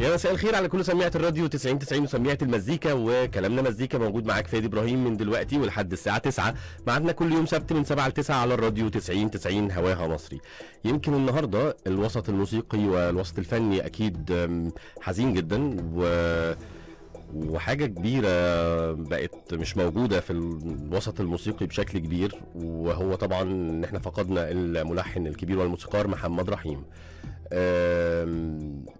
يا مساء الخير على كل سميعة الراديو 90 90 وسماعة المزيكا وكلامنا مزيكا موجود معاك فادي ابراهيم من دلوقتي ولحد الساعة 9 معانا كل يوم سبت من 7 ل 9 على الراديو 90 90 هواها مصري يمكن النهارده الوسط الموسيقي والوسط الفني اكيد حزين جدا و وحاجه كبيره بقت مش موجوده في الوسط الموسيقي بشكل كبير وهو طبعا ان احنا فقدنا الملحن الكبير والموسيقار محمد رحيم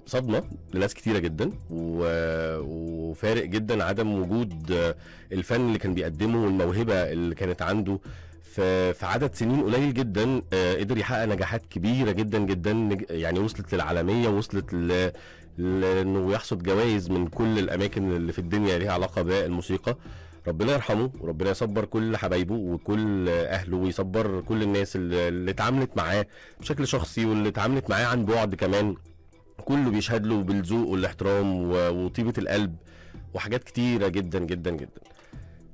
صدمه لناس كتيره جدا وفارق جدا عدم وجود الفن اللي كان بيقدمه والموهبه اللي كانت عنده في في عدد سنين قليل جدا آه، قدر يحقق نجاحات كبيره جدا جدا يعني وصلت للعالميه وصلت لانه يحصد جوائز من كل الاماكن اللي في الدنيا ليها علاقه بالموسيقى ربنا يرحمه وربنا يصبر كل حبايبه وكل اهله ويصبر كل الناس اللي اتعاملت معاه بشكل شخصي واللي اتعاملت معاه عن بعد كمان كله بيشهد له بالذوق والاحترام وطيبه القلب وحاجات كتيره جدا جدا جدا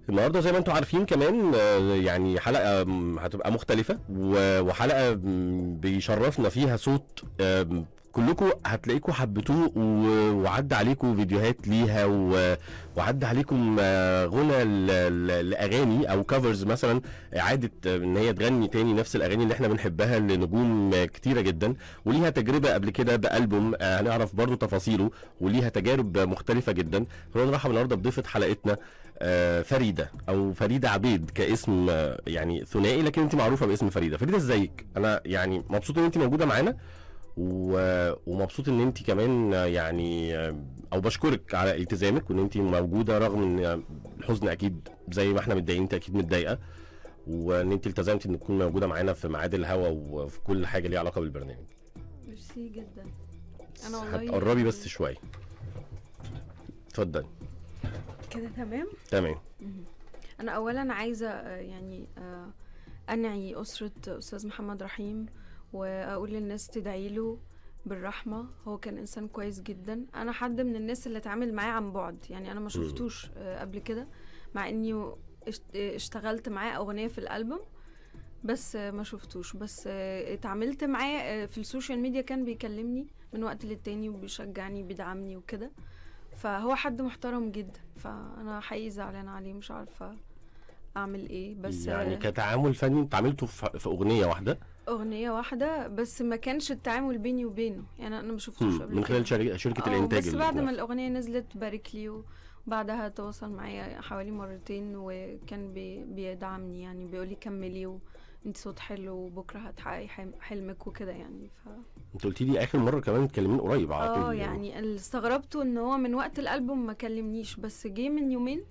النهارده زي ما انتم عارفين كمان يعني حلقه هتبقى مختلفه وحلقه بيشرفنا فيها صوت كلكم هتلاقيكم حبيتوه وعدى عليكم فيديوهات آه، ليها وعدى عليكم غنى الاغاني او كفرز مثلا عادت ان هي تغني تاني نفس الاغاني اللي احنا بنحبها لنجوم كتيره جدا وليها تجربه قبل كده بالبوم آه، هنعرف برضو تفاصيله وليها تجارب مختلفه جدا نرحب النهارده بضيفه حلقتنا آه، فريده او فريده عبيد كاسم يعني ثنائي لكن انت معروفه باسم فريده فريده ازيك انا يعني مبسوط ان انت موجوده معانا ومبسوط ان انت كمان يعني او بشكرك على التزامك وان انت موجوده رغم ان الحزن اكيد زي ما احنا متضايقين انت اكيد متضايقه وان انت التزمت ان تكون موجوده معانا في ميعاد الهوا وفي كل حاجه ليها علاقه بالبرنامج ميرسي جدا انا والله هتقربي بس شويه اتفضلي كده تمام تمام انا اولا عايزه آه، يعني آه، انعي اسره استاذ محمد رحيم واقول للناس تدعي له بالرحمه هو كان انسان كويس جدا انا حد من الناس اللي اتعامل معاه عن بعد يعني انا ما شفتوش آه، قبل كده مع اني اشتغلت معاه اغنيه في الالبوم بس آه، ما شفتوش بس آه، اتعاملت معاه في السوشيال ميديا كان بيكلمني من وقت للتاني وبيشجعني بيدعمني وكده فهو حد محترم جدا فانا حقيقي زعلانه عليه مش عارفه اعمل ايه بس يعني كتعامل فني انت في اغنيه واحده اغنيه واحده بس ما كانش التعامل بيني وبينه يعني انا ما شفتوش قبل من خلال شركه, شركة آه، الانتاج بس بعد ما الاغنيه نزلت بارك لي وبعدها تواصل معايا حوالي مرتين وكان بي بيدعمني يعني بيقول لي كملي وانت صوت حلو وبكره هتحققي حلمك وكده يعني ف انت قلتي لي اخر مره كمان اتكلمين قريب على طول اه يعني اللي استغربته ان هو من وقت الالبوم ما كلمنيش بس جه من يومين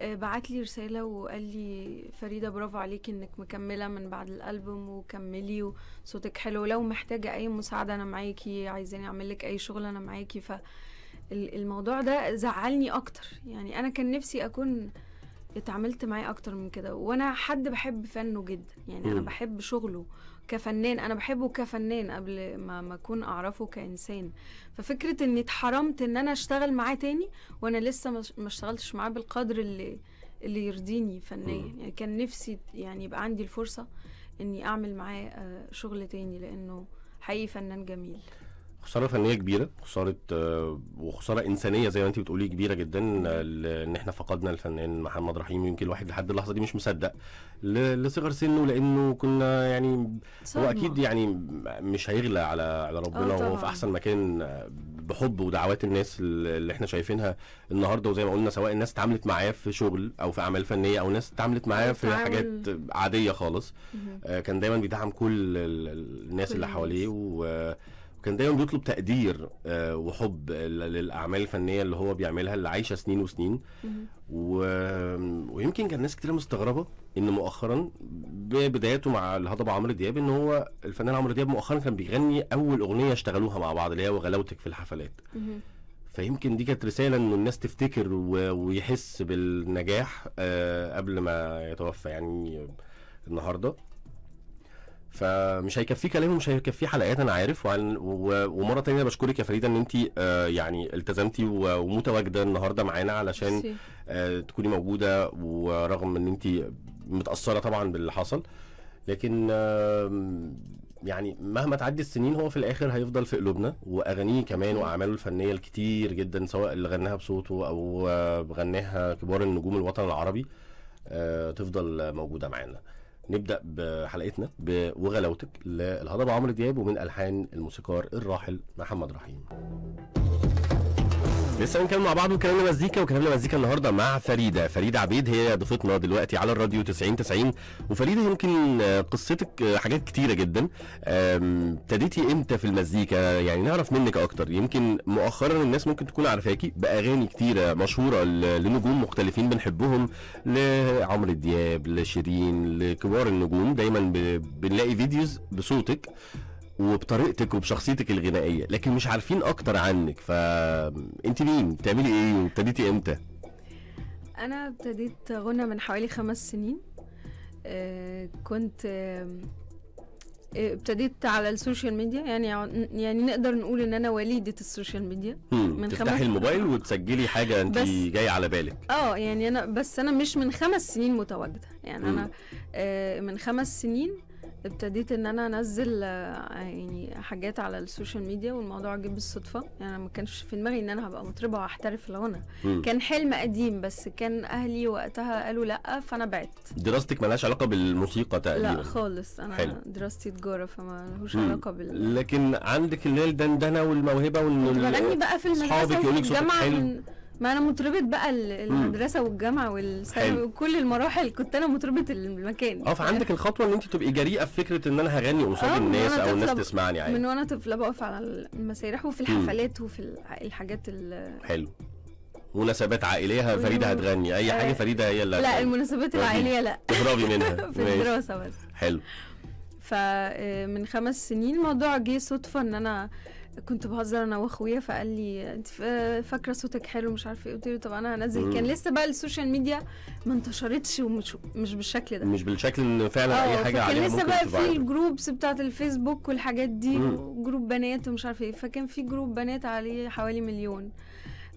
آه، بعت لي رسالة وقال لي فريدة برافو عليكي انك مكملة من بعد الألبوم وكملي وصوتك حلو لو محتاجة أي مساعدة أنا معاكي عايزاني أعملك أي شغل أنا معاكي ف الموضوع ده زعلني أكتر يعني أنا كان نفسي أكون اتعاملت معاه اكتر من كده وانا حد بحب فنه جدا يعني م. انا بحب شغله كفنان انا بحبه كفنان قبل ما ما اكون اعرفه كانسان ففكره اني اتحرمت ان انا اشتغل معاه تاني وانا لسه ما اشتغلتش معاه بالقدر اللي اللي يرضيني فنيا يعني كان نفسي يعني يبقى عندي الفرصه اني اعمل معاه آه، شغل تاني لانه حقيقي فنان جميل خساره فنيه كبيره خساره آه، وخساره انسانيه زي ما انت بتقولي كبيره جدا آه، ان احنا فقدنا الفنان محمد رحيم يمكن الواحد لحد اللحظه دي مش مصدق لصغر سنه لانه كنا يعني هو اكيد يعني مش هيغلى على على ربنا آه، وهو في احسن مكان بحب ودعوات الناس اللي احنا شايفينها النهارده وزي ما قلنا سواء الناس اتعاملت معاه في شغل او في اعمال فنيه او ناس اتعاملت معاه في حاجات عاديه خالص كان دايما بيدعم كل الناس اللي حواليه و وكان دايما بيطلب تقدير آه، وحب للاعمال الفنيه اللي هو بيعملها اللي عايشه سنين وسنين و... ويمكن كان ناس كتير مستغربه ان مؤخرا ببدايته مع الهضبه عمرو دياب ان هو الفنان عمرو دياب مؤخرا كان بيغني اول اغنيه اشتغلوها مع بعض اللي هي وغلاوتك في الحفلات فيمكن دي كانت رساله ان الناس تفتكر و... ويحس بالنجاح آه، قبل ما يتوفى يعني النهارده فمش هيكفيه كلام ومش هيكفيه حلقات انا عارف وعن و... ومره تانية بشكرك يا فريده ان انت آه يعني التزمتي ومتواجده النهارده معانا علشان آه تكوني موجوده ورغم ان انت متاثره طبعا باللي حصل لكن يعني مهما تعدي السنين هو في الاخر هيفضل في قلوبنا واغانيه كمان واعماله الفنيه الكتير جدا سواء اللي غناها بصوته او غناها كبار النجوم الوطن العربي آه، تفضل موجوده معانا نبدا بحلقتنا وغلاوتك للهضبه عمرو دياب ومن الحان الموسيقار الراحل محمد رحيم لسه بنتكلم مع بعض وكلامنا مزيكا وكلامنا مزيكا النهارده مع فريده، فريده عبيد هي ضيفتنا دلوقتي على الراديو 90 90 وفريده يمكن قصتك حاجات كتيره جدا ابتديتي امتى في المزيكا يعني نعرف منك اكتر يمكن مؤخرا الناس ممكن تكون عارفاكي باغاني كتيره مشهوره لنجوم مختلفين بنحبهم لعمرو دياب لشيرين لكبار النجوم دايما بنلاقي فيديوز بصوتك وبطريقتك وبشخصيتك الغنائيه لكن مش عارفين اكتر عنك فانت مين بتعملي ايه وابتديتي امتى انا ابتديت غنى من حوالي خمس سنين آه، كنت آه، ابتديت على السوشيال ميديا يعني يعني نقدر نقول ان انا وليده السوشيال ميديا من تفتحي خمس... الموبايل وتسجلي حاجه انت جايه على بالك اه يعني انا بس انا مش من خمس سنين متواجده يعني مم. انا آه، من خمس سنين ابتديت ان انا انزل آه، يعني حاجات على السوشيال ميديا والموضوع جه بالصدفه يعني انا ما كانش في دماغي ان انا هبقى مطربه واحترف الغنى كان حلم قديم بس كان اهلي وقتها قالوا لا فانا بعت دراستك مالهاش علاقه بالموسيقى تقريبا لا خالص انا حلو. دراستي تجاره فما لهوش علاقه بال لكن عندك الليل دندنه والموهبه وال بغني بقى في المدرسه وفي الجامعه ما انا مطربه بقى المدرسه والجامعه والثانوي وكل المراحل كنت انا مطربه المكان اه فعندك الخطوه ان انت تبقي جريئه في فكره ان انا هغني قصاد آه، الناس او الناس تسمعني عادي من وانا طفله بقف على المسارح وفي الحفلات وفي الحاجات حلو مناسبات عائليه فريده هتغني اي حاجه آه، فريده هي اللي لا هتغني. المناسبات العائليه لا تهربي منها في الدراسه بس حلو فمن آه، خمس سنين الموضوع جه صدفه ان انا كنت بهزر انا واخويا فقال لي انت فاكره صوتك حلو مش عارفه ايه قلت له طب انا هنزل كان لسه بقى السوشيال ميديا ما انتشرتش ومش مش بالشكل ده مش بالشكل ان فعلا اي آه، حاجه عليها لسه بقى في الجروبس بتاعه الفيسبوك والحاجات دي جروب بنات ومش عارفه ايه فكان في جروب بنات عليه حوالي مليون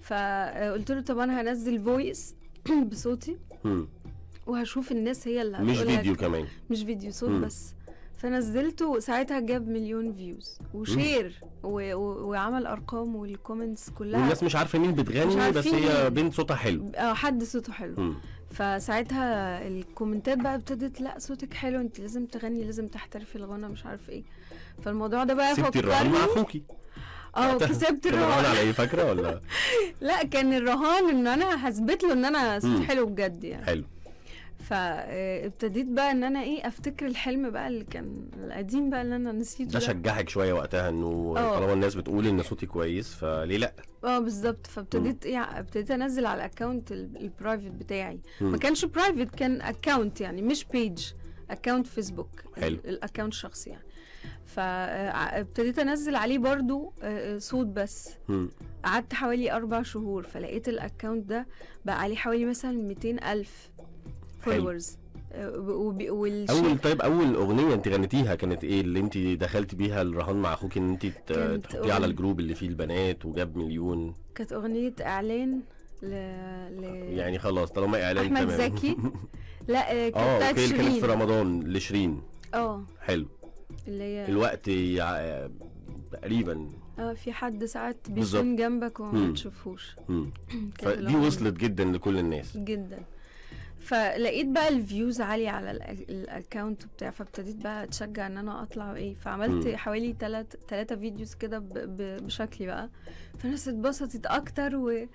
فقلت له طب انا هنزل فويس بصوتي وهشوف الناس هي اللي مش فيديو كمان مش فيديو صوت مم. بس فنزلته ساعتها جاب مليون فيوز وشير و... و... وعمل ارقام والكومنتس كلها والناس مش عارفه مين بتغني بس هي بنت صوتها حلو اه حد صوته حلو مم. فساعتها الكومنتات بقى ابتدت لا صوتك حلو انت لازم تغني لازم تحترفي الغنى مش عارف ايه فالموضوع ده بقى سبتي الرهان مع اخوكي اه كسبت الرهان على ايه فاكره ولا لا كان الرهان ان انا هثبت له ان انا صوتي حلو بجد يعني حلو فابتديت بقى ان انا ايه افتكر الحلم بقى اللي كان القديم بقى اللي انا نسيته ده شجعك شويه وقتها انه آه. طالما الناس بتقول ان صوتي كويس فليه لا اه بالظبط فابتديت ايه ابتديت انزل على الاكونت البرايفت بتاعي ما كانش برايفت كان اكونت يعني مش بيج اكونت فيسبوك حلو الاكونت الشخصي يعني فابتديت آه، انزل عليه برضو آه، صوت بس قعدت حوالي اربع شهور فلقيت الاكونت ده بقى عليه حوالي مثلا 200 الف فولورز أه، اول طيب اول اغنيه انت غنيتيها كانت ايه اللي انت دخلت بيها الرهان مع اخوك ان انت تحطيه على الجروب اللي فيه البنات وجاب مليون كانت اغنيه اعلان ل... ل... يعني خلاص طالما اعلان احمد تمام احمد زكي لا آه، كانت اه شيرين كانت في رمضان لشيرين اه حلو اللي هي الوقت يع... تقريبا اه في حد ساعات بيكون جنبك وما تشوفوش فدي وصلت جدا لكل الناس جدا فلقيت بقى الفيوز عالية على الاكونت وبتاع فابتديت بقى اتشجع ان انا اطلع وايه فعملت م. حوالي تلات تلاتة فيديوز كده بشكلي بقى فالناس اتبسطت اكتر و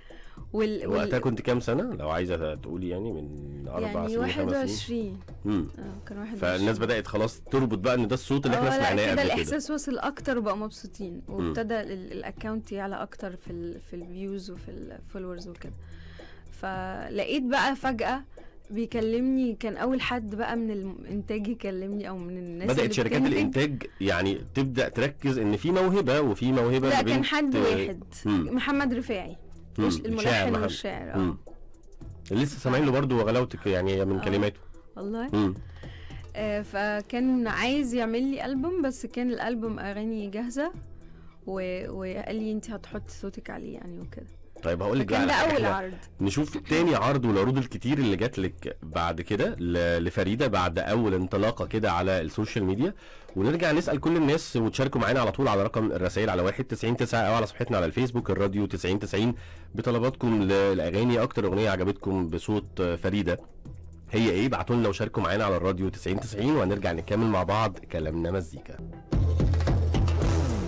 وال... وقتها كنت كام سنة لو عايزة تقولي يعني من أربع يعني سنين 21 اه كان 21 فالناس بدأت خلاص تربط بقى إن ده الصوت اللي احنا اه، سمعناه قبل كده الإحساس وصل أكتر وبقوا مبسوطين وابتدى الأكونت يعلى أكتر في ال في الفيوز وفي الفولورز وكده فلقيت بقى فجأة بيكلمني كان اول حد بقى من الانتاج يكلمني او من الناس بدات شركات الانتاج يعني تبدا تركز ان في موهبه وفي موهبه لا كان حد واحد مم. محمد رفاعي الملحن والشاعر اه لسه سامعين له برضه وغلاوتك يعني من آه. كلماته والله آه فكان عايز يعمل لي البوم بس كان الالبوم اغاني جاهزه و... وقال لي انت هتحطي صوتك عليه يعني وكده طيب هقول لك ده اول عرض نشوف تاني عرض والعروض الكتير اللي جات لك بعد كده لفريده بعد اول انطلاقه كده على السوشيال ميديا ونرجع نسال كل الناس وتشاركوا معانا على طول على رقم الرسائل على 1999 او على صفحتنا على الفيسبوك الراديو 9090 بطلباتكم للاغاني اكتر اغنيه عجبتكم بصوت فريده هي ايه ابعتوا لنا وشاركوا معانا على الراديو 9090 وهنرجع نكمل مع بعض كلامنا مزيكا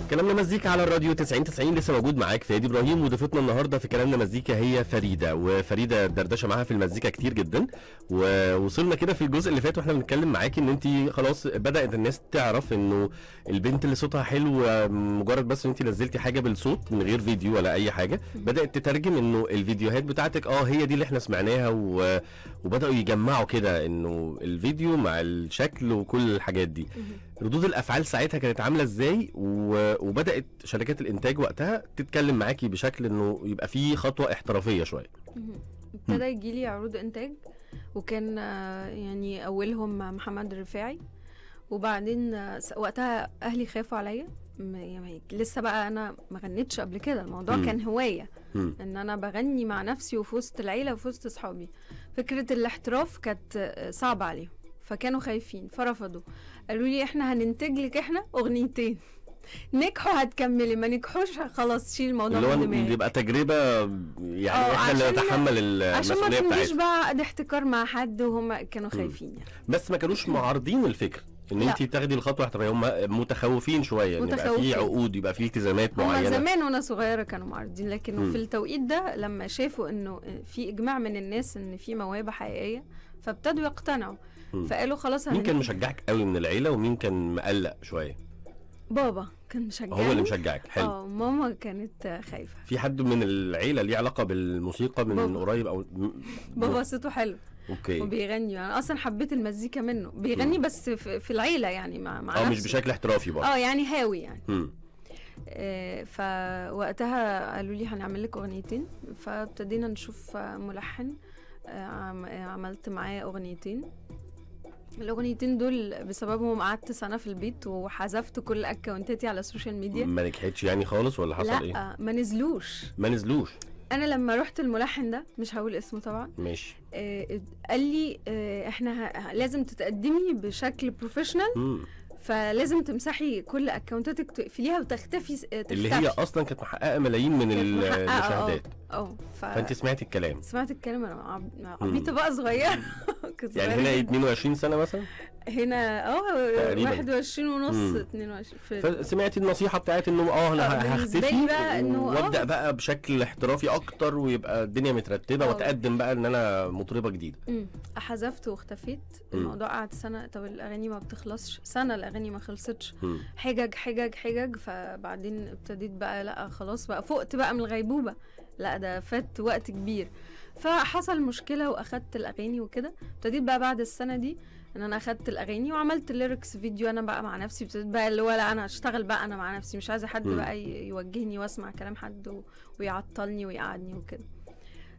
كلامنا مزيكا على الراديو 90 90 لسه موجود معاك فادي ابراهيم وضيفتنا النهارده في كلامنا مزيكا هي فريده وفريده دردشه معاها في المزيكا كتير جدا ووصلنا كده في الجزء اللي فات واحنا بنتكلم معاكي ان انت خلاص بدات الناس تعرف انه البنت اللي صوتها حلو مجرد بس ان انت نزلتي حاجه بالصوت من غير فيديو ولا اي حاجه بدات تترجم انه الفيديوهات بتاعتك اه هي دي اللي احنا سمعناها و... وبداوا يجمعوا كده انه الفيديو مع الشكل وكل الحاجات دي ردود الافعال ساعتها كانت عامله ازاي و... وبدات شركات الانتاج وقتها تتكلم معاكي بشكل انه يبقى في خطوه احترافيه شويه ابتدى يجي لي عروض انتاج وكان آه، يعني اولهم محمد الرفاعي وبعدين آه، وقتها اهلي خافوا عليا يعني لسه بقى انا ما غنيتش قبل كده الموضوع م. كان هوايه م. ان انا بغني مع نفسي وفي وسط العيله وفي وسط اصحابي فكره الاحتراف كانت آه، صعبه عليهم فكانوا خايفين فرفضوا قالوا لي احنا هننتج لك احنا اغنيتين نجحوا هتكملي ما نجحوش خلاص شيل الموضوع من دماغك بيبقى تجربه يعني آه، احنا اللي نتحمل المسؤوليه بتاعتنا عشان ما بقى بقى احتكار مع حد وهم كانوا خايفين يعني. بس ما كانوش معارضين الفكره ان انت تاخدي الخطوه احتمال هم متخوفين شويه متخوفين. ان يبقى في عقود يبقى في التزامات معينه زمان وانا صغيره كانوا معارضين لكن في التوقيت ده لما شافوا انه في اجماع من الناس ان في موهبه حقيقيه فابتدوا يقتنعوا فقالوا خلاص مين كان مشجعك قوي من العيله ومين كان مقلق شويه بابا كان مشجعني هو اللي مشجعك حلو اه ماما كانت خايفه في حد من العيله ليه علاقه بالموسيقى من بابا. قريب او بابا صوته حلو اوكي وبيغني انا اصلا حبيت المزيكا منه بيغني م. بس في العيله يعني مع مع اه مش بشكل احترافي برضه اه يعني هاوي يعني م. آه، فوقتها قالوا لي هنعمل لك اغنيتين فابتدينا نشوف ملحن آه، عملت معاه اغنيتين الاغنيتين دول بسببهم قعدت سنه في البيت وحذفت كل اكونتاتي على السوشيال ميديا ما نجحتش يعني خالص ولا حصل لا ايه؟ لا ما نزلوش ما نزلوش انا لما رحت الملحن ده مش هقول اسمه طبعا ماشي آه قال لي آه احنا لازم تتقدمي بشكل بروفيشنال فلازم تمسحي كل اكونتاتك تقفليها وتختفي تختفي. اللي هي اصلا كانت محققه ملايين من آه، آه، المشاهدات آه،, اه ف... فانت سمعتي الكلام سمعت الكلام انا عبيطه بقى صغيره يعني هنا 22 سنه مثلا هنا اه 21 ونص 22 في النصيحه بتاعت انه اه انا هختفي وابدا بقى بشكل احترافي اكتر ويبقى الدنيا مترتبه واتقدم بقى ان انا مطربه جديده حذفت واختفيت الموضوع قعد سنه طب الاغاني ما بتخلصش سنه الاغاني ما خلصتش حجج حجج حجج فبعدين ابتديت بقى لا خلاص بقى فقت بقى من الغيبوبه لا ده فات وقت كبير فحصل مشكله واخدت الاغاني وكده ابتديت بقى بعد السنه دي ان انا اخدت الاغاني وعملت الليركس فيديو انا بقى مع نفسي ابتديت بقى اللي هو لا انا اشتغل بقى انا مع نفسي مش عايزه حد بقى يوجهني واسمع كلام حد ويعطلني ويقعدني وكده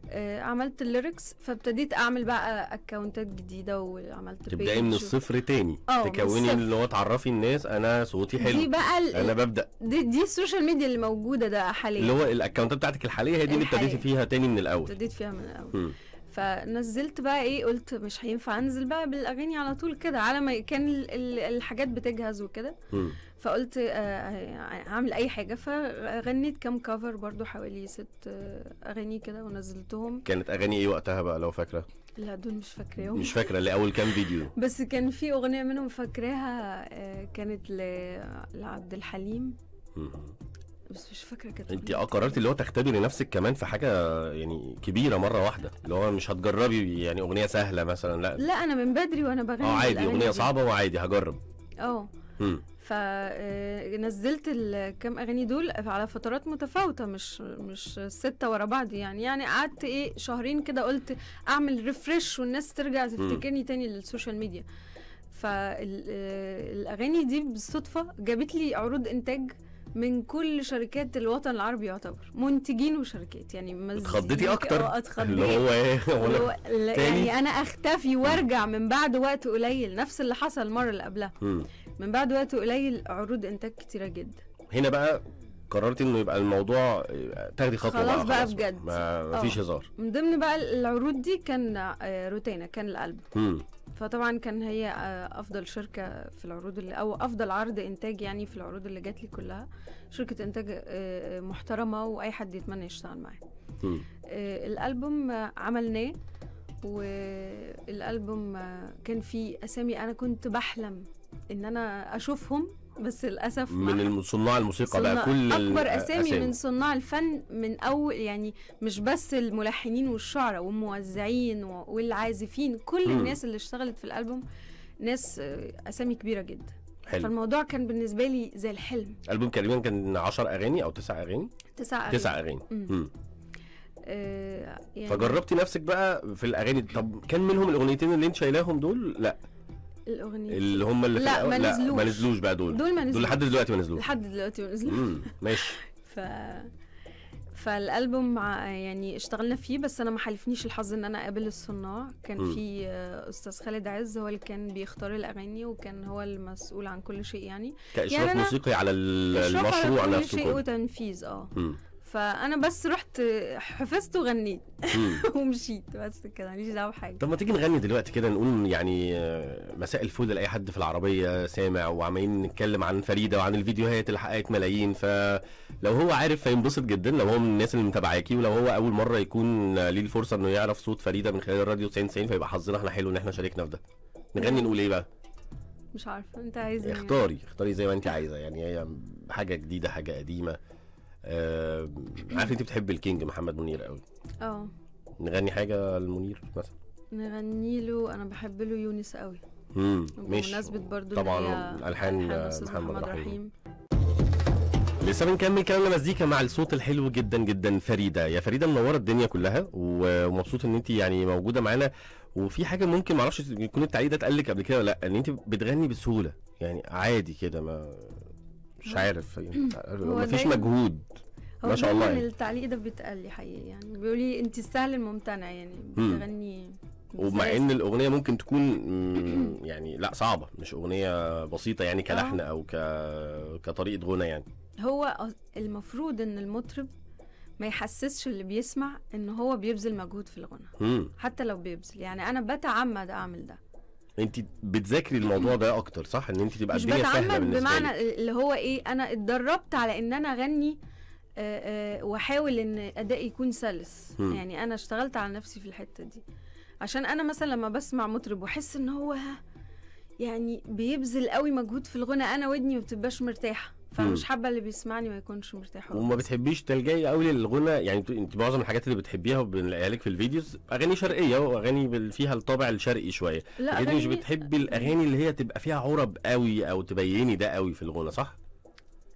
آه، عملت الليركس فابتديت اعمل بقى اكونتات جديده وعملت تبداي من الصفر تاني آه، تكوني اللي هو تعرفي الناس انا صوتي حلو دي بقى ال... انا ببدا دي, دي السوشيال ميديا اللي موجوده ده حاليا اللي هو الاكونتات بتاعتك الحاليه هي دي اللي ابتديتي فيها تاني من الاول ابتديت فيها من الاول م. فنزلت بقى ايه قلت مش هينفع انزل بقى بالاغاني على طول كده على ما كان الحاجات بتجهز وكده فقلت آه، آه، هعمل اي حاجه فغنيت كام كفر برضو حوالي ست آه، اغاني كده ونزلتهم كانت اغاني ايه وقتها بقى لو فاكره لا دول مش فاكراهم مش فاكره لاول كام فيديو بس كان في اغنيه منهم فاكراها كانت لعبد الحليم بس مش فاكره كانت انت اه قررتي اللي هو تختبري نفسك كمان في حاجه يعني كبيره مره واحده اللي هو مش هتجربي يعني اغنيه سهله مثلا لا لا انا من بدري وانا بغني اه عادي اغنيه صعبه وعادي هجرب اه فنزلت آه، الكام اغاني دول على فترات متفاوته مش مش سته ورا بعض يعني يعني قعدت ايه شهرين كده قلت اعمل ريفرش والناس ترجع تفتكرني تاني للسوشيال ميديا آه، فالاغاني دي بالصدفه جابت لي عروض انتاج من كل شركات الوطن العربي يعتبر منتجين وشركات يعني اتخضيتي يعني اكتر آه، اللي هو ايه يعني انا اختفي وارجع من بعد وقت قليل نفس اللي حصل المره اللي قبلها من بعد وقت قليل عروض انتاج كتيره جدا هنا بقى قررت انه يبقى الموضوع تاخدي خطوه خلاص بقى, بقى خلاص بجد ما فيش آه. هزار من ضمن بقى العروض دي كان آه، روتينا كان القلب مم. فطبعا كان هي آه، افضل شركه في العروض اللي او افضل عرض انتاج يعني في العروض اللي جات لي كلها شركه انتاج محترمه واي حد يتمنى يشتغل معاها الالبوم عملناه والالبوم كان فيه اسامي انا كنت بحلم ان انا اشوفهم بس للاسف من صناع الموسيقى بقى كل اكبر اسامي, أسامي من صناع الفن من اول يعني مش بس الملحنين والشعراء والموزعين والعازفين كل م. الناس اللي اشتغلت في الالبوم ناس آه، اسامي كبيره جدا حلو. فالموضوع كان بالنسبه لي زي الحلم البوم تقريبا كان 10 اغاني او 9 اغاني 9 اغاني 9 اغاني امم يعني فجربتي نفسك بقى في الاغاني طب كان منهم الاغنيتين اللي انت شايلاهم دول لا الاغنيه اللي هم اللي لا ما نزلوش ما نزلوش بقى دول دول ما نزلوش دول لحد دلوقتي ما نزلوش لحد دلوقتي ما نزلوش ماشي ف فالالبوم يعني اشتغلنا فيه بس انا ما حالفنيش الحظ ان انا اقابل الصناع كان م. في آه، استاذ خالد عز هو اللي كان بيختار الاغاني وكان هو المسؤول عن كل شيء يعني كاشراف يعني موسيقي على المشروع على كل نفسه شيء وتنفيذ اه م. فانا بس رحت حفظت وغنيت ومشيت بس كده ماليش دعوه بحاجه طب ما تيجي نغني دلوقتي كده نقول يعني آه، مساء الفل لاي حد في العربيه سامع وعمالين نتكلم عن فريده وعن الفيديوهات اللي حققت ملايين فلو هو عارف فينبسط جدا لو هو من الناس اللي متابعاكي ولو هو اول مره يكون ليه الفرصه انه يعرف صوت فريده من خلال الراديو 90 90 فيبقى حظنا احنا حلو ان احنا شاركنا في ده نغني نقول ايه بقى؟ مش عارفه انت عايزه يعني؟ اختاري اختاري زي ما انت عايزه يعني هي حاجه جديده حاجه قديمه آه عارف انت بتحب الكينج محمد منير قوي اه نغني حاجه لمنير مثلا نغني له انا بحب له يونس قوي امم مش بمناسبه برضه طبعا الحان محمد, محمد رحيم لسه بنكمل كلامنا مزيكا مع الصوت الحلو جدا جدا فريده يا فريده منوره الدنيا كلها ومبسوط ان انت يعني موجوده معانا وفي حاجه ممكن معرفش يكون التعليق ده اتقال لك قبل كده ولا لا ان انت بتغني بسهوله يعني عادي كده ما مش عارف يعني مفيش مجهود ما شاء الله يعني. التعليق ده بيتقال لي حقيقي يعني بيقول لي انت السهل الممتنع يعني بتغني ومع ان الاغنيه ممكن تكون يعني لا صعبه مش اغنيه بسيطه يعني كلحن اه. او ك... كطريقه غنى يعني هو المفروض ان المطرب ما يحسسش اللي بيسمع ان هو بيبذل مجهود في الغنى حتى لو بيبذل يعني انا بتعمد اعمل ده انت بتذاكري الموضوع ده اكتر صح ان انت تبقى مش الدنيا سهله بالنسبه بمعنى لي. اللي هو ايه انا اتدربت على ان انا اغني آه، آه، واحاول ان ادائي يكون سلس م. يعني انا اشتغلت على نفسي في الحته دي عشان انا مثلا لما بسمع مطرب واحس ان هو يعني بيبذل قوي مجهود في الغنى انا ودني ما بتبقاش مرتاحه فمش حابه اللي بيسمعني ما يكونش مرتاح وما بتحبيش تلجئي قوي للغنى يعني انت معظم الحاجات اللي بتحبيها وبنلاقيها لك في الفيديوز اغاني شرقيه واغاني فيها الطابع الشرقي شويه لا انت مش بتحبي الاغاني اللي هي تبقى فيها عرب قوي او تبيني ده قوي في الغنى صح؟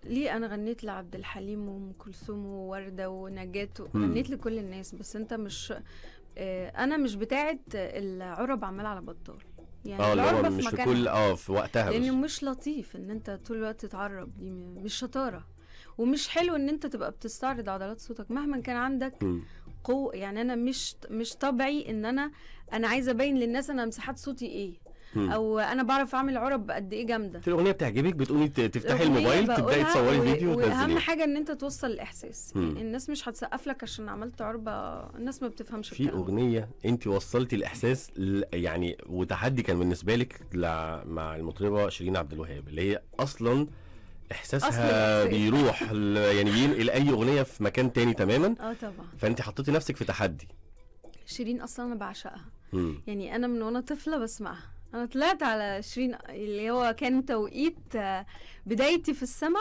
ليه انا غنيت لعبد الحليم وام كلثوم وورده ونجاة غنيت لكل الناس بس انت مش آه، انا مش بتاعت العرب عمال على بطال يعني اه اللي هو مش في كل اه في وقتها لان بس. مش لطيف ان انت طول الوقت تتعرب دي مش شطاره ومش حلو ان انت تبقى بتستعرض عضلات صوتك مهما كان عندك م. قوه يعني انا مش مش طبعي ان انا انا عايزه ابين للناس انا مساحات صوتي ايه او انا بعرف اعمل عرب قد ايه جامده في الاغنيه بتعجبك بتقولي تفتحي الموبايل تبداي تصوري فيديو وتنزليه واهم حاجه ان انت توصل الاحساس مم. الناس مش هتسقف لك عشان عملت عربه الناس ما بتفهمش في الكلام. اغنيه انت وصلتي الاحساس يعني وتحدي كان بالنسبه لك مع المطربه شيرين عبد الوهاب اللي هي اصلا احساسها أصلاً بيروح يعني بينقل اي اغنيه في مكان تاني تماما اه طبعا فانت حطيتي نفسك في تحدي شيرين اصلا انا بعشقها مم. يعني انا من وانا طفله بسمعها انا طلعت على 20 اللي هو كان توقيت آه، بدايتي في السمع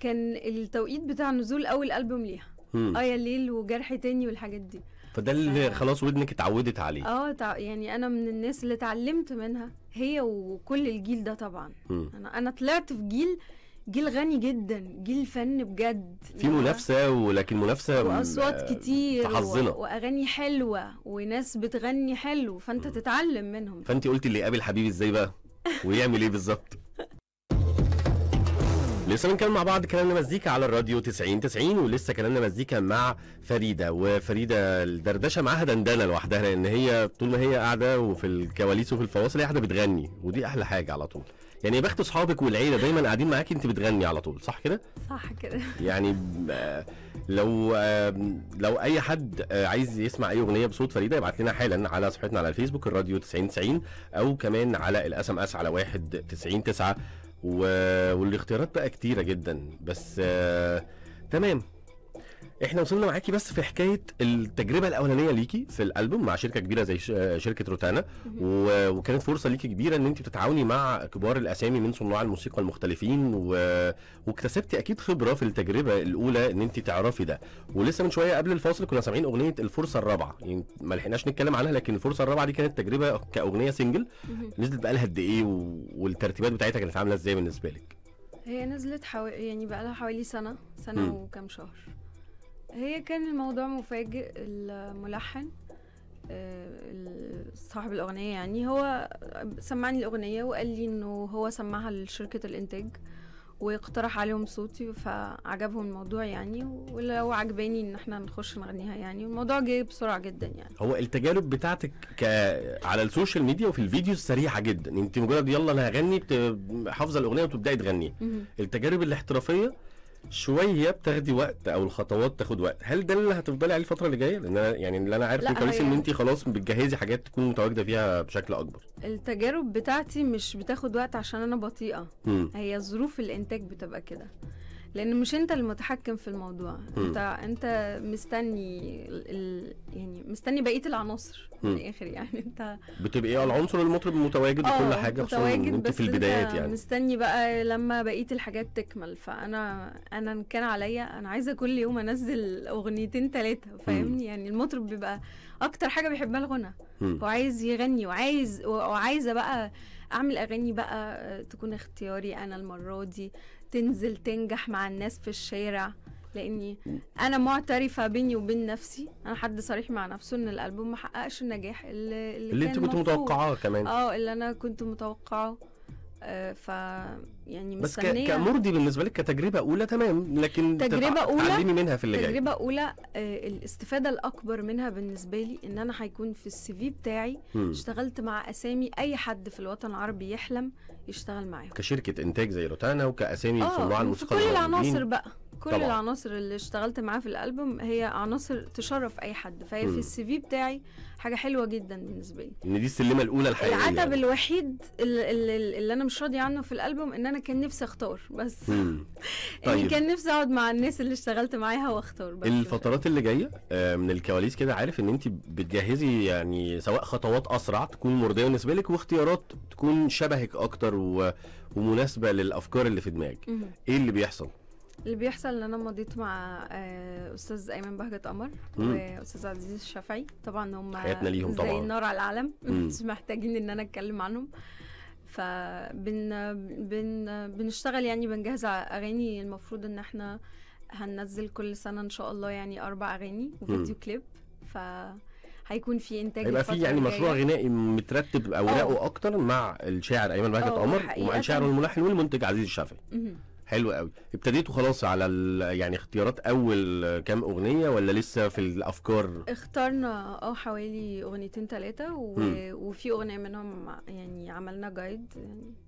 كان التوقيت بتاع نزول اول البوم ليها اه يا ليل وجرح تاني والحاجات دي فده اللي خلاص ودنك اتعودت عليه اه تع... يعني انا من الناس اللي اتعلمت منها هي وكل الجيل ده طبعا انا انا طلعت في جيل جيل غني جدا جيل فن بجد في منافسه ولكن منافسه واصوات كتير حظنا واغاني حلوه وناس بتغني حلو فانت م. تتعلم منهم فانت قلتي اللي يقابل حبيبي ازاي بقى ويعمل ايه بالظبط لسه بنكلم مع بعض كلامنا مزيكا على الراديو 90 90 ولسه كلامنا مزيكا مع فريده وفريده الدردشه معاها دندنه لوحدها لان هي طول ما هي قاعده وفي الكواليس وفي الفواصل هي قاعده بتغني ودي احلى حاجه على طول يعني يا بخت اصحابك والعيله دايما قاعدين معاكي انت بتغني على طول صح كده؟ صح كده يعني آه، لو لو اي حد آه، عايز يسمع اي اغنيه بصوت فريده يبعت لنا حالا على صفحتنا على الفيسبوك الراديو 9090 او كمان على الاس ام اس على 1 90 9 والاختيارات بقى كتيره جدا بس آه، تمام احنا وصلنا معاكي بس في حكايه التجربه الاولانيه ليكي في الالبوم مع شركه كبيره زي شركه روتانا وكانت فرصه ليكي كبيره ان انت تتعاوني مع كبار الاسامي من صناع الموسيقى المختلفين و... واكتسبتي اكيد خبره في التجربه الاولى ان انت تعرفي ده ولسه من شويه قبل الفاصل كنا سامعين اغنيه الفرصه الرابعه يعني ما لحقناش نتكلم عنها لكن الفرصه الرابعه دي كانت تجربه كاغنيه سنجل نزلت بقالها قد ايه و... والترتيبات بتاعتها كانت عامله ازاي بالنسبه لك هي نزلت حوالي يعني لها حوالي سنه سنه وكام شهر هي كان الموضوع مفاجئ الملحن آه، صاحب الأغنية يعني هو سمعني الأغنية وقال لي إنه هو سمعها لشركة الإنتاج واقترح عليهم صوتي فعجبهم الموضوع يعني ولو عجباني ان احنا نخش نغنيها يعني الموضوع جه بسرعه جدا يعني هو التجارب بتاعتك ك... على السوشيال ميديا وفي الفيديو سريعه جدا انت مجرد يلا انا هغني بت... حافظه الاغنيه وتبداي تغنيها التجارب الاحترافيه شويه بتاخدي وقت او الخطوات تاخد وقت هل ده اللي هتفضلي عليه الفتره اللي جايه لان انا يعني اللي انا عارفه كويس ان انت خلاص بتجهزي حاجات تكون متواجده فيها بشكل اكبر التجارب بتاعتي مش بتاخد وقت عشان انا بطيئه م. هي ظروف الانتاج بتبقى كده لان مش انت المتحكم في الموضوع انت انت مستني ال... يعني مستني بقيه العناصر من الاخر يعني انت بتبقي اه العنصر المطرب متواجد وكل آه، حاجه متواجد بس في البدايات يعني مستني بقى لما بقيه الحاجات تكمل فانا انا ان كان عليا انا عايزه كل يوم انزل اغنيتين ثلاثه فاهمني يعني المطرب بيبقى اكتر حاجه بيحبها الغنى وعايز يغني وعايز وعايزه بقى اعمل اغاني بقى تكون اختياري انا المره دي تنزل تنجح مع الناس في الشارع لاني انا معترفه بيني وبين نفسي انا حد صريح مع نفسه ان الالبوم ما حققش النجاح اللي, اللي, اللي انت كنت متوقعاه كمان اه اللي انا كنت متوقعه آه، ف يعني بس مستنيه كمرضي بالنسبه لك كتجربه اولى تمام لكن تجربه اولى تعلمي منها في اللي جاي تجربه اولى آه، الاستفاده الاكبر منها بالنسبه لي ان انا هيكون في السي في بتاعي م. اشتغلت مع اسامي اي حد في الوطن العربي يحلم يشتغل معاهم كشركه انتاج زي روتانا وكاسامي آه، صناع الموسيقى الموسيقى كل العناصر بقى كل طبعا. العناصر اللي اشتغلت معاه في الالبوم هي عناصر تشرف اي حد فهي م. في السي في بتاعي حاجه حلوه جدا بالنسبه لي ان دي السلمه الاولى الحقيقيه العتب يعني. الوحيد اللي, اللي, اللي انا مش راضي عنه في الالبوم ان انا كان نفسي اختار بس يعني طيب. يعني كان نفسي اقعد مع الناس اللي اشتغلت معاها واختار بس الفترات اللي جايه آه، من الكواليس كده عارف ان انت بتجهزي يعني سواء خطوات اسرع تكون مرضيه بالنسبه لك واختيارات تكون شبهك اكتر و... ومناسبه للافكار اللي في دماغك ايه اللي بيحصل اللي بيحصل ان انا مضيت مع آه، استاذ ايمن بهجت قمر واستاذ عزيز الشافعي طبعا هم حياتنا ليهم طبعا زي النار على العالم مش محتاجين ان انا اتكلم عنهم فبن بن بنشتغل يعني بنجهز اغاني المفروض ان احنا هننزل كل سنه ان شاء الله يعني اربع اغاني وفيديو كليب ف هيكون في انتاج هيبقى في يعني مشروع غنائي مترتب اوراقه أه. اكتر مع الشاعر ايمن بهجت أه، قمر ومع الشاعر والملحن والمنتج عزيز الشافعي حلو قوي ابتديتوا خلاص على يعني اختيارات اول كام اغنيه ولا لسه في الافكار اخترنا اه حوالي اغنيتين ثلاثه و... وفي اغنيه منهم يعني عملنا جايد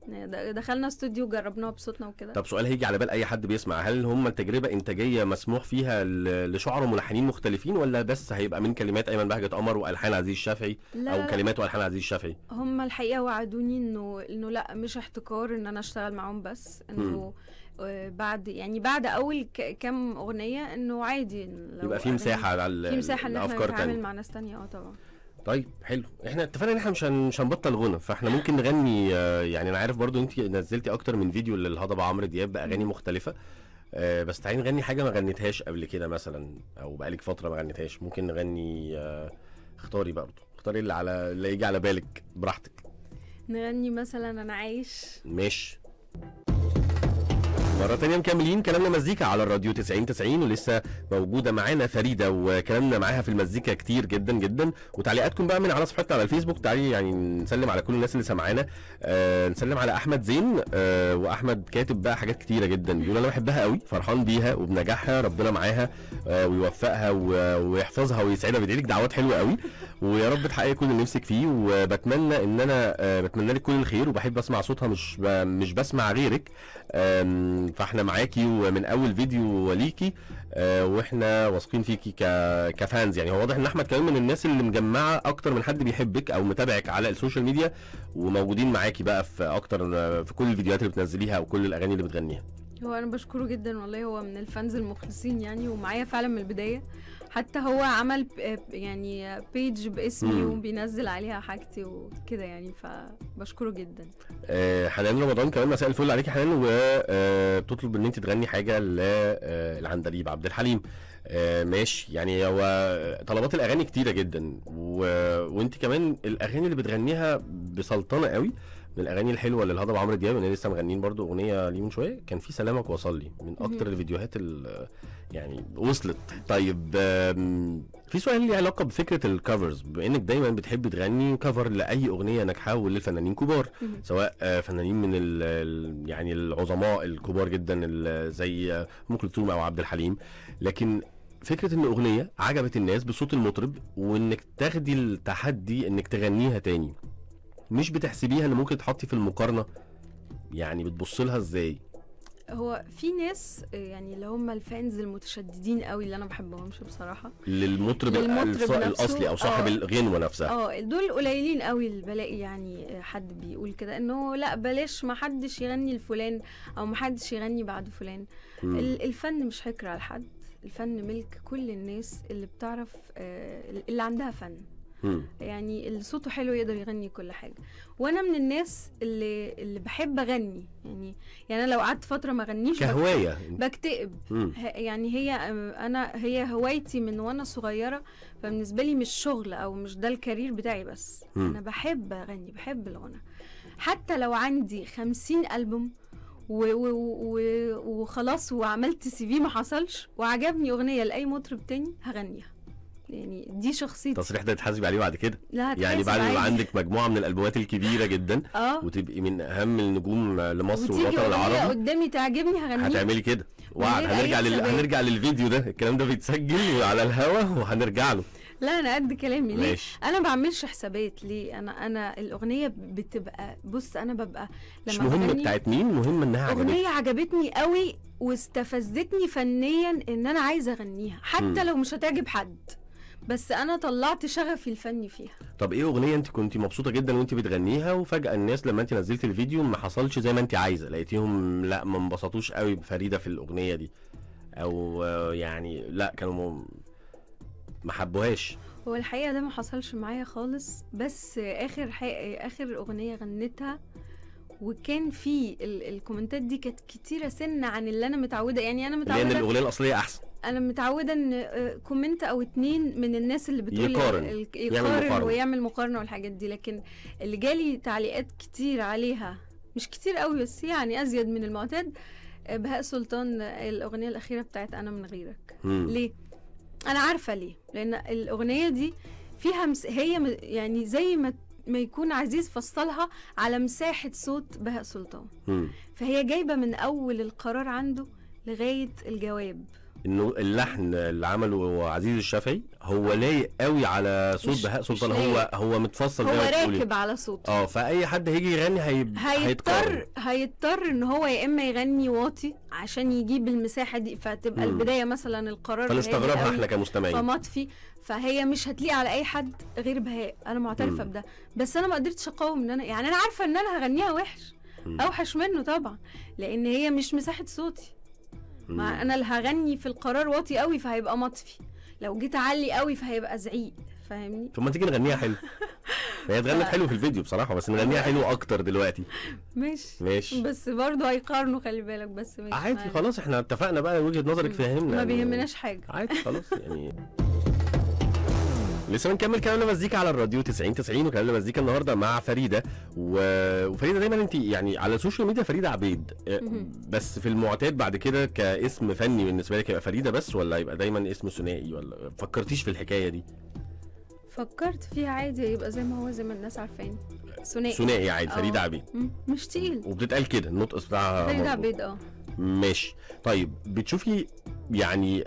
يعني دخلنا استوديو وجربناها بصوتنا وكده طب سؤال هيجي على بال اي حد بيسمع هل هم التجربه انتاجيه مسموح فيها لشعراء وملحنين مختلفين ولا بس هيبقى من كلمات ايمن بهجه قمر والحان عزيز الشافعي او كلمات والحان عزيز الشافعي هم الحقيقه وعدوني انه انه لا مش احتكار ان انا اشتغل معاهم بس انه آه، بعد يعني بعد اول كام اغنيه انه عادي لو يبقى في مساحه على في مساحه ان احنا نتعامل مع ناس تانية اه طبعا طيب حلو احنا اتفقنا ان احنا مش مش هنبطل غنى فاحنا ممكن نغني آه، يعني انا عارف برضو انت نزلتي اكتر من فيديو للهضبه عمرو دياب باغاني مختلفه آه، بس تعالي نغني حاجه ما غنيتهاش قبل كده مثلا او بقالك فتره ما غنيتهاش ممكن نغني اختاري برضو اختاري اللي على اللي يجي على بالك براحتك نغني مثلا انا عايش ماشي مرة تانية مكملين كلامنا مزيكا على الراديو 90 90 ولسه موجودة معانا فريدة وكلامنا معاها في المزيكا كتير جدا جدا وتعليقاتكم بقى من على صفحتنا على الفيسبوك تعالي يعني نسلم على كل الناس اللي سمعانا آه نسلم على أحمد زين آه وأحمد كاتب بقى حاجات كتيرة جدا بيقول أنا بحبها قوي فرحان بيها وبنجاحها ربنا معاها آه ويوفقها ويحفظها ويسعدها بيدعي لك دعوات حلوة قوي ويا رب تحققي كل اللي نفسك فيه وبتمنى ان انا آه بتمنى لك كل الخير وبحب اسمع صوتها مش مش بسمع غيرك آه فاحنا معاكي ومن اول فيديو ليكي آه واحنا واثقين فيكي ك... كفانز يعني هو واضح ان احمد كمان من الناس اللي مجمعه اكتر من حد بيحبك او متابعك على السوشيال ميديا وموجودين معاكي بقى في اكتر في كل الفيديوهات اللي بتنزليها وكل الاغاني اللي بتغنيها هو انا بشكره جدا والله هو من الفانز المخلصين يعني ومعايا فعلا من البدايه حتى هو عمل يعني بيج باسمي وبينزل عليها حاجتي وكده يعني فبشكره جدا آه، حنان رمضان كمان مساء الفل عليكي حنان وبتطلب آه، ان انت تغني حاجه للعندليب آه، عبد الحليم آه ماشي يعني هو طلبات الاغاني كتيره جدا وانت كمان الاغاني اللي بتغنيها بسلطنه قوي آه من الاغاني الحلوه اللي الهضبه عمرو دياب اللي لسه مغنيين برضو اغنيه ليه من شويه كان في سلامك وصل لي من اكتر الفيديوهات اللي يعني وصلت طيب في سؤال ليه علاقه بفكره الكفرز بما انك دايما بتحب تغني كفر لاي اغنيه ناجحه وللفنانين كبار سواء آه، فنانين من الـ يعني العظماء الكبار جدا زي آه، ام كلثوم او عبد الحليم لكن فكره ان اغنيه عجبت الناس بصوت المطرب وانك تاخدي التحدي انك تغنيها تاني مش بتحسبيها اللي ممكن تحطي في المقارنه يعني بتبص لها ازاي هو في ناس يعني اللي هم الفانز المتشددين قوي اللي انا ما بحبهمش بصراحه للمطرب, للمطرب الاصلي او صاحب آه. الغنوه نفسها اه دول قليلين قوي اللي بلاقي يعني حد بيقول كده انه لا بلاش ما حدش يغني لفلان او ما حدش يغني بعد فلان م. الفن مش حكر على حد الفن ملك كل الناس اللي بتعرف آه، اللي عندها فن يعني اللي صوته حلو يقدر يغني كل حاجه وانا من الناس اللي اللي بحب اغني يعني يعني انا لو قعدت فتره ما اغنيش كهوايه بكتئب يعني هي انا هي هوايتي من وانا صغيره فبالنسبه لي مش شغل او مش ده الكارير بتاعي بس انا بحب اغني بحب الغنى حتى لو عندي خمسين البوم وخلاص وعملت سي في ما حصلش وعجبني اغنيه لاي مطرب تاني هغنيها يعني دي شخصيتي التصريح ده تحاسبي عليه بعد كده لا يعني بعد ما عندك مجموعه من الالبومات الكبيره جدا اه وتبقي من اهم النجوم لمصر والوطن العربي قدامي تعجبني هغنيها هتعملي كده وعد هنرجع لل... هنرجع للفيديو ده الكلام ده بيتسجل وعلى الهوا وهنرجع له لا انا قد كلامي ليه ماشي. انا ما بعملش حسابات ليه انا انا الاغنيه بتبقى بص انا ببقى لما مش مهم بتاعت مين مهم انها عجبتني اغنيه عجبتني قوي واستفزتني فنيا ان انا عايزه اغنيها حتى م. لو مش هتعجب حد بس انا طلعت شغفي الفني فيها طب ايه اغنيه انت كنت مبسوطه جدا وانت بتغنيها وفجاه الناس لما انت نزلت الفيديو ما حصلش زي ما انت عايزه لقيتيهم لا ما انبسطوش قوي بفريده في الاغنيه دي او يعني لا كانوا م... ما حبوهاش هو الحقيقه ده ما حصلش معايا خالص بس اخر حقيقة اخر اغنيه غنيتها وكان في ال الكومنتات دي كانت كتيره سنه عن اللي انا متعوده يعني انا متعوده لان الاغنيه الاصليه احسن انا متعوده ان آه، كومنت او اتنين من الناس اللي بتقول يقارن يقارن يعمل مقارنة. ويعمل مقارنه والحاجات دي لكن اللي جالي تعليقات كتير عليها مش كتير قوي بس يعني ازيد من المعتاد آه، بهاء سلطان آه، الاغنيه الاخيره بتاعت انا من غيرك مم. ليه انا عارفه ليه لان الاغنيه دي فيها مس... هي يعني زي ما ما يكون عزيز فصلها على مساحه صوت بهاء سلطان مم. فهي جايبه من اول القرار عنده لغايه الجواب انه اللحن اللي عمله عزيز الشافعي هو آه. لايق قوي على صوت بهاء سلطان هو هو متفصل هو راكب على صوته اه فاي حد هيجي يغني هي... هيضطر هيضطر ان هو يا اما يغني واطي عشان يجيب المساحه دي فتبقى مم. البدايه مثلا القرار فنستغربها احنا كمستمعين فمطفي فهي مش هتليق على اي حد غير بهاء انا معترفه بده بس انا ما قدرتش اقاوم ان انا يعني انا عارفه ان انا هغنيها وحش اوحش منه طبعا لان هي مش مساحه صوتي ما انا اللي هغني في القرار واطي قوي فهيبقى مطفي لو جيت اعلي قوي فهيبقى زعيق فاهمني طب ما تيجي نغنيها حلو هي اتغنت حلو في الفيديو بصراحه بس نغنيها حلو اكتر دلوقتي ماشي ماشي بس برضه هيقارنوا خلي بالك بس ماشي عادي خلاص احنا اتفقنا بقى وجهه نظرك فهمنا ما يعني. بيهمناش حاجه عادي خلاص يعني لسه بنكمل كلامنا مزيكا على الراديو 90 90 وكلامنا مزيكا النهارده مع فريده و... وفريده دايما انت يعني على السوشيال ميديا فريده عبيد آه، بس في المعتاد بعد كده كاسم فني بالنسبه لك يبقى فريده بس ولا يبقى دايما اسم ثنائي ولا فكرتيش في الحكايه دي؟ فكرت فيها عادي يبقى زي ما هو زي ما الناس عارفاني ثنائي ثنائي عادي آه. فريده عبيد مش تقيل وبتتقال كده النطق بتاعها فريده عبيد اه ماشي طيب بتشوفي يعني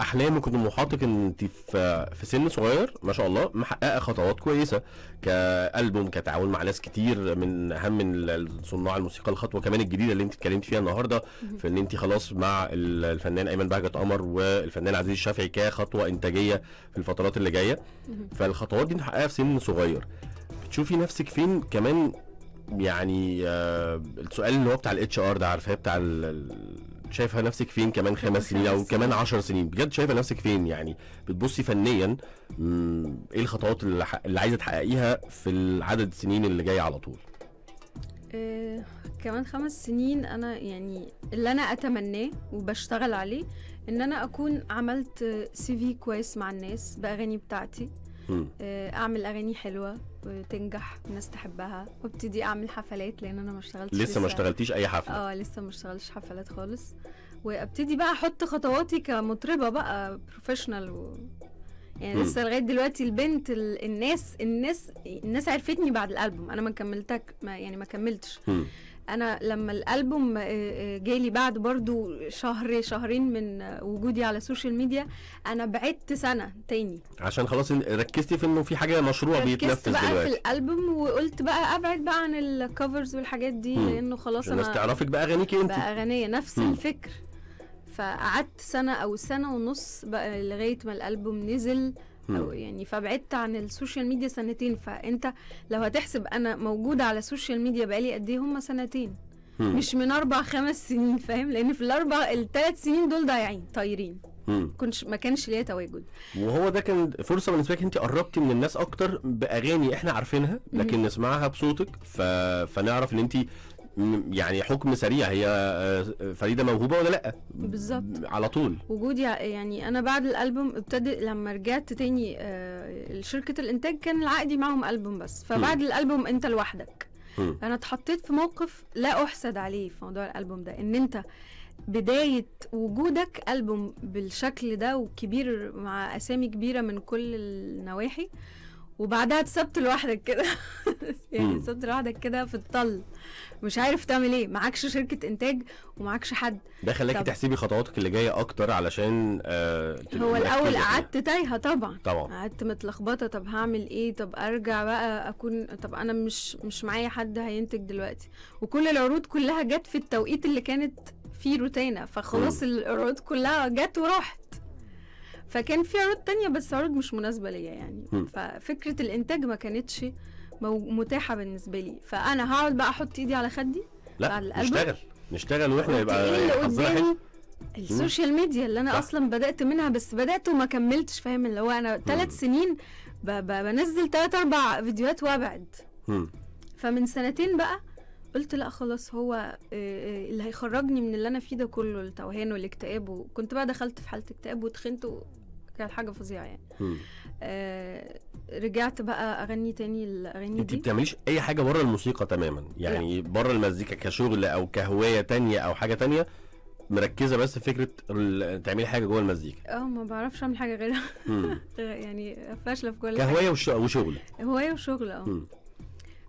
احلامك وطموحاتك ان انت في في سن صغير ما شاء الله محققه خطوات كويسه كالبوم كتعاون مع ناس كتير من اهم من صناع الموسيقى الخطوه كمان الجديده اللي انت اتكلمت فيها النهارده في ان انت خلاص مع الفنان ايمن بهجت قمر والفنان عزيز الشافعي كخطوه انتاجيه في الفترات اللي جايه فالخطوات دي محققها في سن صغير بتشوفي نفسك فين كمان يعني آه، السؤال اللي هو بتاع الاتش ار ده عارفاه بتاع شايفه نفسك فين كمان خمس سنين او كمان 10 سنين بجد شايفه نفسك فين يعني بتبصي فنيا ايه الخطوات اللي, اللي عايزه تحققيها في العدد السنين اللي جايه على طول إيه كمان خمس سنين انا يعني اللي انا اتمناه وبشتغل عليه ان انا اكون عملت سي آه، في كويس مع الناس باغاني بتاعتي آه، اعمل اغاني حلوه وتنجح والناس تحبها وابتدي اعمل حفلات لان انا ما اشتغلتش لسه, لسه ما اشتغلتيش اي حفله اه لسه ما اشتغلتش حفلات خالص وابتدي بقى احط خطواتي كمطربه بقى بروفيشنال و... يعني مم. لسه لغايه دلوقتي البنت ال... الناس الناس الناس عرفتني بعد الالبوم انا ما كملتك ما يعني ما كملتش مم. انا لما الالبوم آه، آه، جالي بعد برضو شهر شهرين من وجودي على السوشيال ميديا انا بعدت سنه تاني عشان خلاص ركزتي في انه في حاجه مشروع بيتنفذ دلوقتي بقى في الالبوم وقلت بقى ابعد بقى عن الكفرز والحاجات دي مم. لانه خلاص انا الناس تعرفك باغانيكي انت باغانيه نفس مم. الفكر فقعدت سنه او سنه ونص بقى لغايه ما الالبوم نزل او يعني فبعدت عن السوشيال ميديا سنتين فانت لو هتحسب انا موجوده على السوشيال ميديا بقالي قد ايه هم سنتين مش من اربع خمس سنين فاهم لان في الاربع الثلاث سنين دول ضايعين طايرين كنتش ما كانش ليا تواجد وهو ده كان فرصه بالنسبه لك انت قربتي من الناس اكتر باغاني احنا عارفينها لكن نسمعها بصوتك ف... فنعرف ان انت يعني حكم سريع هي آه، فريده موهوبه ولا لا بالظبط على طول وجودي يعني انا بعد الالبوم ابتدى لما رجعت تاني آه، شركه الانتاج كان عقدي معاهم البوم بس فبعد م. الالبوم انت لوحدك م. انا اتحطيت في موقف لا احسد عليه في موضوع الالبوم ده ان انت بداية وجودك ألبوم بالشكل ده وكبير مع أسامي كبيرة من كل النواحي وبعدها اتسبت لوحدك كده يعني اتسبت لوحدك كده في الطل مش عارف تعمل ايه معكش شركه انتاج ومعكش حد ده خلاكي تحسبي خطواتك اللي جايه اكتر علشان آه هو الاول قعدت تايهه طبعا طبعا قعدت متلخبطه طب هعمل ايه طب ارجع بقى اكون طب انا مش مش معايا حد هينتج دلوقتي وكل العروض كلها جت في التوقيت اللي كانت فيه روتانا فخلاص العروض كلها جت وراحت فكان في عروض تانية بس عروض مش مناسبة ليا يعني م. ففكرة الإنتاج ما كانتش متاحة بالنسبة لي فأنا هقعد بقى أحط إيدي على خدي لا نشتغل نشتغل واحنا يبقى إيه اللي قدامي السوشيال ميديا اللي انا صح. اصلا بدات منها بس بدات وما كملتش فاهم اللي هو انا ثلاث سنين ب ب بنزل ثلاث اربع فيديوهات وابعد فمن سنتين بقى قلت لا خلاص هو آه، آه، اللي هيخرجني من اللي انا فيه ده كله التوهان والاكتئاب وكنت بقى دخلت في حاله اكتئاب وتخنت كانت حاجه فظيعه يعني آه رجعت بقى اغني تاني الاغاني دي انت بتعمليش اي حاجه بره الموسيقى تماما يعني بره المزيكا كشغل او كهوايه تانية او حاجه تانية مركزه بس في فكره تعملي حاجه جوه المزيكا اه ما بعرفش اعمل حاجه غيرها يعني فاشله في كل كهوايه وشغل هوايه وشغل اه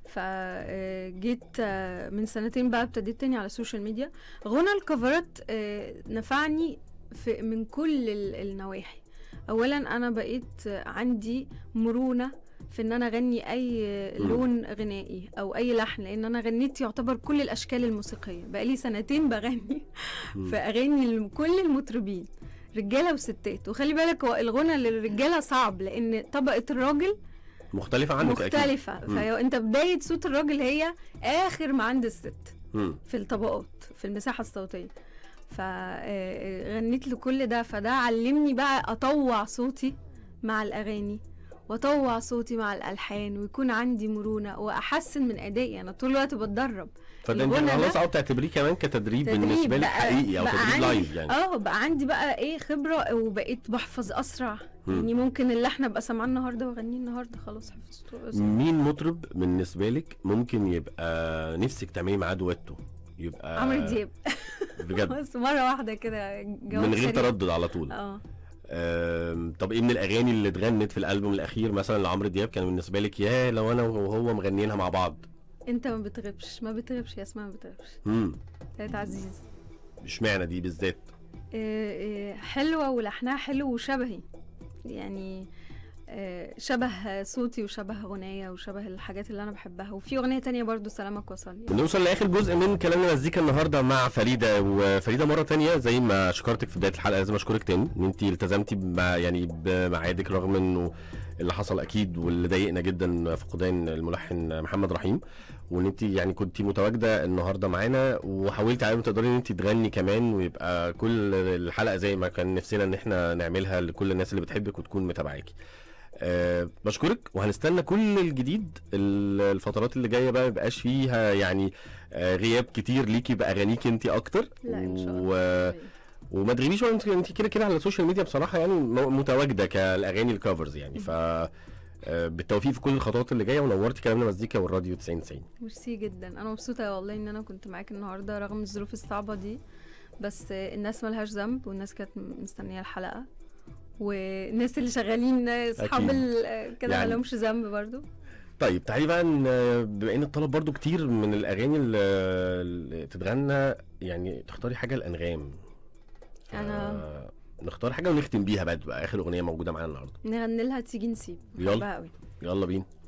فجيت آه، آه، من سنتين بقى ابتديت تاني على السوشيال ميديا غنى الكفرات آه، نفعني في من كل النواحي اولا انا بقيت عندي مرونه في ان انا اغني اي لون غنائي او اي لحن لان انا غنيت يعتبر كل الاشكال الموسيقيه بقالي سنتين بغني في اغاني لكل المطربين رجاله وستات وخلي بالك هو الغنى للرجاله صعب لان طبقه الراجل مختلفه عنك مختلفه فانت بدايه صوت الراجل هي اخر ما عند الست في الطبقات في المساحه الصوتيه فغنيت له كل ده فده علمني بقى اطوع صوتي مع الاغاني واطوع صوتي مع الالحان ويكون عندي مرونه واحسن من ادائي انا طول الوقت بتدرب فده انت خلاص او تعتبريه كمان كتدريب بالنسبه لك حقيقي او تدريب لايف يعني اه بقى عندي بقى ايه خبره وبقيت بحفظ اسرع يعني ممكن اللي احنا ابقى سامعاه النهارده واغنيه النهارده خلاص حفظته مين مطرب بالنسبه لك ممكن يبقى نفسك تعملي معاه دويتو يبقى عمرو دياب بجد بس مره واحده كده من غير تردد على طول اه طب ايه من الاغاني اللي اتغنت في الالبوم الاخير مثلا لعمرو دياب كان بالنسبه لك يا لو انا وهو مغنيينها مع بعض انت ما بتغيبش ما بتغيبش يا اسماء ما بتغيبش امم بتاعت عزيز اشمعنى دي بالذات آه، آه، حلوه ولحنها حلو وشبهي يعني آه، شبه صوتي وشبه غناية وشبه الحاجات اللي أنا بحبها وفي أغنية تانية برضو سلامك وصل بنوصل لآخر جزء من كلامنا مزيكا النهاردة مع فريدة وفريدة مرة تانية زي ما شكرتك في بداية الحلقة لازم أشكرك تاني إن أنت التزمتي مع يعني بمعادك رغم إنه اللي حصل اكيد واللي ضايقنا جدا فقدان الملحن محمد رحيم وان انت يعني كنت متواجده النهارده معانا وحاولتي على ما تقدري ان انت تغني كمان ويبقى كل الحلقه زي ما كان نفسنا ان احنا نعملها لكل الناس اللي بتحبك وتكون متابعاكي أه بشكرك وهنستنى كل الجديد الفترات اللي جايه بقى ميبقاش فيها يعني آه، غياب كتير ليكي باغانيك انت اكتر لا ان شاء الله وما تغنيش انت انت كده كده على السوشيال ميديا بصراحه يعني متواجده كالاغاني الكفرز يعني ف آه، بالتوفيق في كل الخطوات اللي جايه ونورتي كلامنا مزيكا والراديو 90 90 ميرسي جدا انا مبسوطه والله ان انا كنت معاك النهارده رغم الظروف الصعبه دي بس الناس ملهاش ذنب والناس كانت مستنيه الحلقه والناس اللي شغالين اصحاب كده يعني. مالهمش ذنب برضو طيب تعالي بقى بما ان الطلب برضو كتير من الاغاني اللي تتغنى يعني تختاري حاجه الانغام انا نختار حاجه ونختم بيها بقى تبقى اخر اغنيه موجوده معانا النهارده نغني لها تيجي نسيب يلا قوي يلا بينا